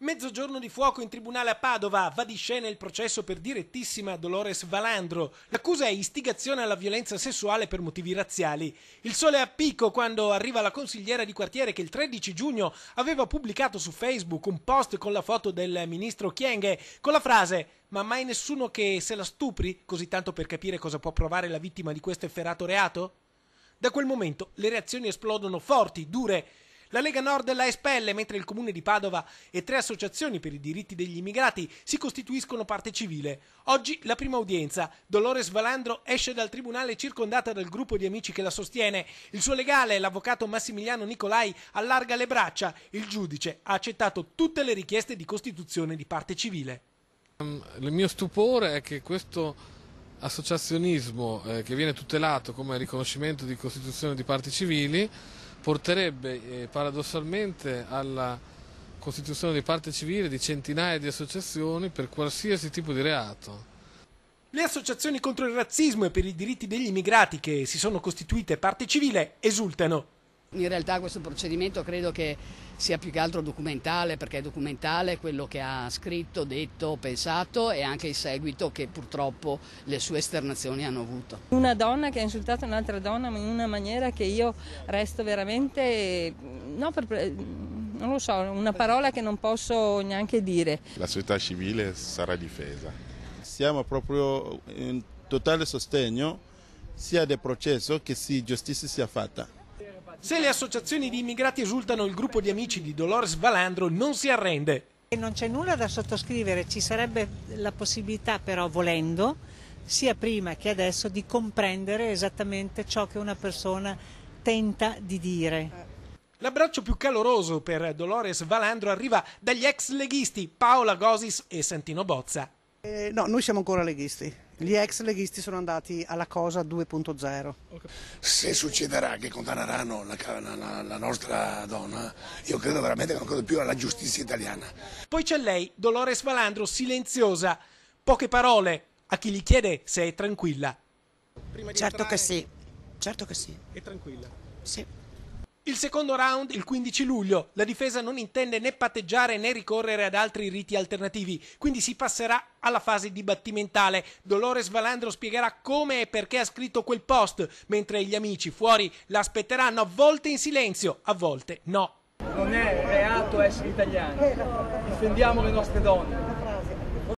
Mezzogiorno di fuoco in tribunale a Padova, va di scena il processo per direttissima Dolores Valandro. L'accusa è istigazione alla violenza sessuale per motivi razziali. Il sole è a picco quando arriva la consigliera di quartiere che il 13 giugno aveva pubblicato su Facebook un post con la foto del ministro Chienghe con la frase ma mai nessuno che se la stupri, così tanto per capire cosa può provare la vittima di questo efferato reato? Da quel momento le reazioni esplodono forti, dure, la Lega Nord la espelle, mentre il Comune di Padova e tre associazioni per i diritti degli immigrati si costituiscono parte civile. Oggi la prima udienza. Dolores Valandro esce dal tribunale circondata dal gruppo di amici che la sostiene. Il suo legale, l'avvocato Massimiliano Nicolai, allarga le braccia. Il giudice ha accettato tutte le richieste di costituzione di parte civile. Ehm, il mio stupore è che questo associazionismo eh, che viene tutelato come riconoscimento di costituzione di parti civili porterebbe eh, paradossalmente alla costituzione di parte civile di centinaia di associazioni per qualsiasi tipo di reato. Le associazioni contro il razzismo e per i diritti degli immigrati che si sono costituite parte civile esultano in realtà questo procedimento credo che sia più che altro documentale, perché è documentale quello che ha scritto, detto, pensato e anche il seguito che purtroppo le sue esternazioni hanno avuto. Una donna che ha insultato un'altra donna in una maniera che io resto veramente, no, per, eh, non lo so, una parola che non posso neanche dire. La società civile sarà difesa. Siamo proprio in totale sostegno sia del processo che se giustizia sia fatta. Se le associazioni di immigrati esultano, il gruppo di amici di Dolores Valandro non si arrende. Non c'è nulla da sottoscrivere, ci sarebbe la possibilità però, volendo, sia prima che adesso, di comprendere esattamente ciò che una persona tenta di dire. L'abbraccio più caloroso per Dolores Valandro arriva dagli ex leghisti Paola Gosis e Santino Bozza. Eh, no, noi siamo ancora leghisti gli ex leghisti sono andati alla cosa 2.0. Se succederà che condanneranno la, la, la, nostra donna, io credo veramente che non credo più alla giustizia italiana. Poi c'è lei, Dolores Valandro, silenziosa, poche parole a chi gli chiede se è tranquilla. certo entrare... che sì, certo che sì. È tranquilla? Sì. Il secondo round, il 15 luglio, la difesa non intende né patteggiare né ricorrere ad altri riti alternativi, quindi si passerà alla fase dibattimentale. Dolores Valandro spiegherà come e perché ha scritto quel post, mentre gli amici fuori la aspetteranno a volte in silenzio, a volte no. Non è reato essere italiani, difendiamo le nostre donne